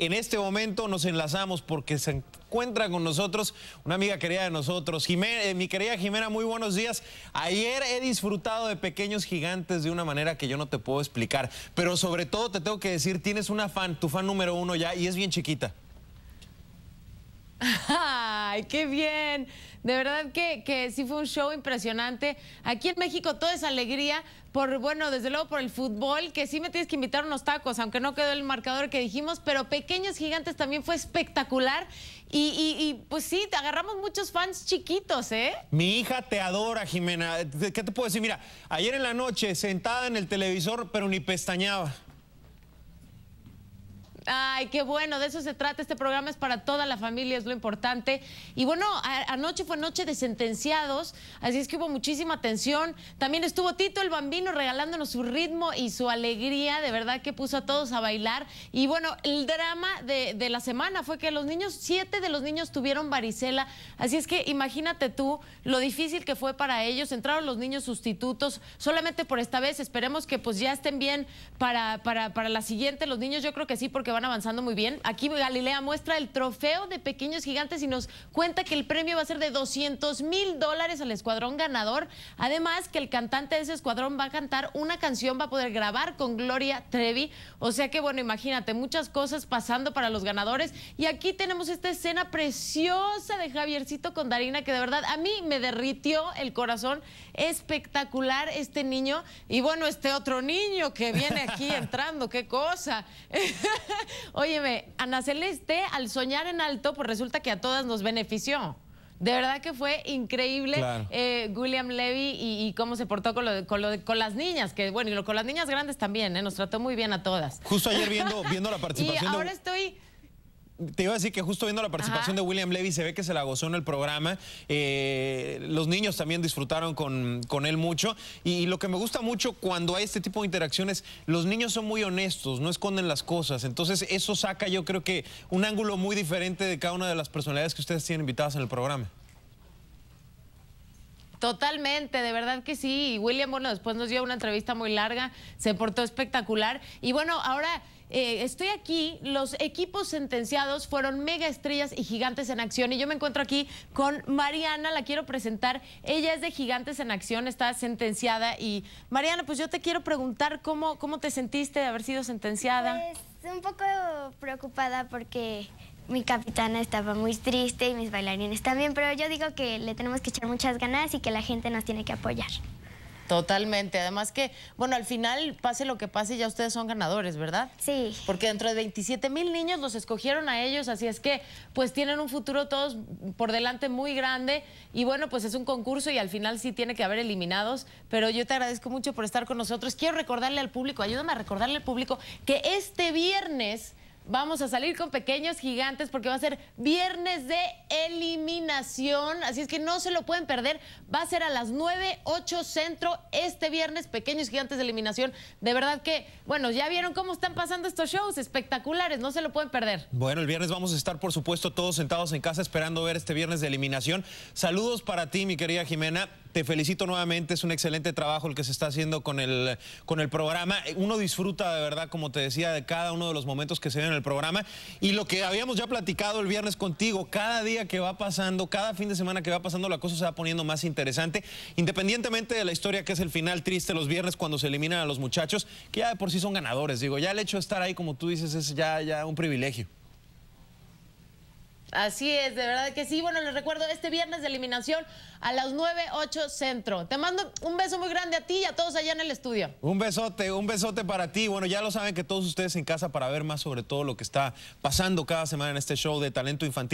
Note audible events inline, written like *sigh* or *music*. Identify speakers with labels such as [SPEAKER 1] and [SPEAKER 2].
[SPEAKER 1] En este momento nos enlazamos porque se encuentra con nosotros una amiga querida de nosotros. Eh, mi querida Jimena, muy buenos días. Ayer he disfrutado de pequeños gigantes de una manera que yo no te puedo explicar, pero sobre todo te tengo que decir, tienes una fan, tu fan número uno ya, y es bien chiquita.
[SPEAKER 2] *laughs* qué bien! De verdad que, sí fue un show impresionante. Aquí en México toda esa alegría por, bueno, desde luego por el fútbol, que sí me tienes que invitar unos tacos, aunque no quedó el marcador que dijimos, pero Pequeños Gigantes también fue espectacular. Y, pues sí, agarramos muchos fans chiquitos, ¿eh?
[SPEAKER 1] Mi hija te adora, Jimena. ¿Qué te puedo decir? Mira, ayer en la noche, sentada en el televisor, pero ni pestañaba.
[SPEAKER 2] Ay, qué bueno, de eso se trata. Este programa es para toda la familia, es lo importante. Y bueno, anoche fue noche de sentenciados, así es que hubo muchísima atención. También estuvo Tito el Bambino regalándonos su ritmo y su alegría, de verdad que puso a todos a bailar. Y bueno, el drama de, la semana fue que los niños, siete de los niños tuvieron varicela, así es que imagínate tú lo difícil que fue para ellos. Entraron los niños sustitutos solamente por esta vez, esperemos que pues ya estén bien para, para, para la siguiente. Los niños yo creo que sí, porque van avanzando muy bien. Aquí Galilea muestra el trofeo de pequeños gigantes y nos cuenta que el premio va a ser de 200 mil dólares al escuadrón ganador. Además, que el cantante de ese escuadrón va a cantar una canción, va a poder grabar con Gloria Trevi. O sea que, bueno, imagínate, muchas cosas pasando para los ganadores. Y aquí tenemos esta escena preciosa de Javiercito con Darina, que de verdad a mí me derritió el corazón. Espectacular este niño. Y bueno, este otro niño que viene aquí *laughs* entrando, qué cosa. *laughs* Óyeme, Ana Celeste, al soñar en alto, pues resulta que a todas nos benefició. De verdad que fue increíble eh, William Levy y, cómo se portó con, las niñas, que bueno, y con las niñas grandes también, eh, nos trató muy bien a todas. Justo ayer viendo, viendo la *laughs* participación. ahora estoy
[SPEAKER 1] te iba a decir que justo viendo la participación de William Levy se ve que se la gozó en el programa. Eh, los niños también disfrutaron con, él mucho. Y, lo que me gusta mucho cuando hay este tipo de interacciones, los niños son muy honestos, no esconden las cosas. Entonces eso saca yo creo que un ángulo muy diferente de cada una de las personalidades que ustedes tienen invitadas en el programa.
[SPEAKER 2] Totalmente, de verdad que sí. William, bueno, después nos dio una entrevista muy larga, se portó espectacular. Y bueno, ahora... Eh, estoy aquí, los equipos sentenciados fueron mega estrellas y gigantes en acción. Y yo me encuentro aquí con Mariana, la quiero presentar. Ella es de Gigantes en Acción, está sentenciada. Y Mariana, pues yo te quiero preguntar cómo, cómo te sentiste de haber sido sentenciada.
[SPEAKER 1] Pues un poco preocupada porque mi
[SPEAKER 2] capitana estaba muy triste y mis bailarines también, pero yo digo que le tenemos que echar muchas ganas y que la gente nos tiene que apoyar. Totalmente. Además que, bueno, al final, pase lo que pase, ya ustedes son ganadores, ¿verdad? Sí. Porque dentro de 27 mil niños los escogieron a ellos, así es que, pues tienen un futuro todos por delante muy grande. Y bueno, pues es un concurso y al final sí tiene que haber eliminados. Pero yo te agradezco mucho por estar con nosotros. Quiero recordarle al público, ayúdame a recordarle al público que este viernes vamos a salir con pequeños gigantes porque va a ser viernes de eliminación, así es que no se lo pueden perder, va a ser a las 9, 8 centro este viernes, pequeños gigantes de eliminación, de verdad que, bueno, ya vieron cómo están pasando estos shows, espectaculares, no se lo pueden perder.
[SPEAKER 1] Bueno, el viernes vamos a estar, por supuesto, todos sentados en casa esperando ver este viernes de eliminación. Saludos para ti, mi querida Jimena. Te felicito nuevamente, es un excelente trabajo el que se está haciendo con el, con el programa. Uno disfruta de verdad, como te decía, de cada uno de los momentos que se ven en el programa. Y lo que habíamos ya platicado el viernes contigo, cada día que va pasando, cada fin de semana que va pasando, la cosa se va poniendo más interesante. Independientemente de la historia que es el final triste los viernes cuando se eliminan a los muchachos, que ya de por sí son ganadores. Digo, ya el hecho de estar ahí, como tú dices, es ya, ya un privilegio.
[SPEAKER 2] Así es, de verdad que sí. Bueno, les recuerdo este viernes de eliminación a las 9, 8 centro. Te mando un beso muy grande a ti y a todos allá en el estudio.
[SPEAKER 1] Un besote, un besote para ti. Bueno, ya lo saben que todos ustedes en casa para ver más sobre todo lo que está pasando cada semana en este show de talento infantil.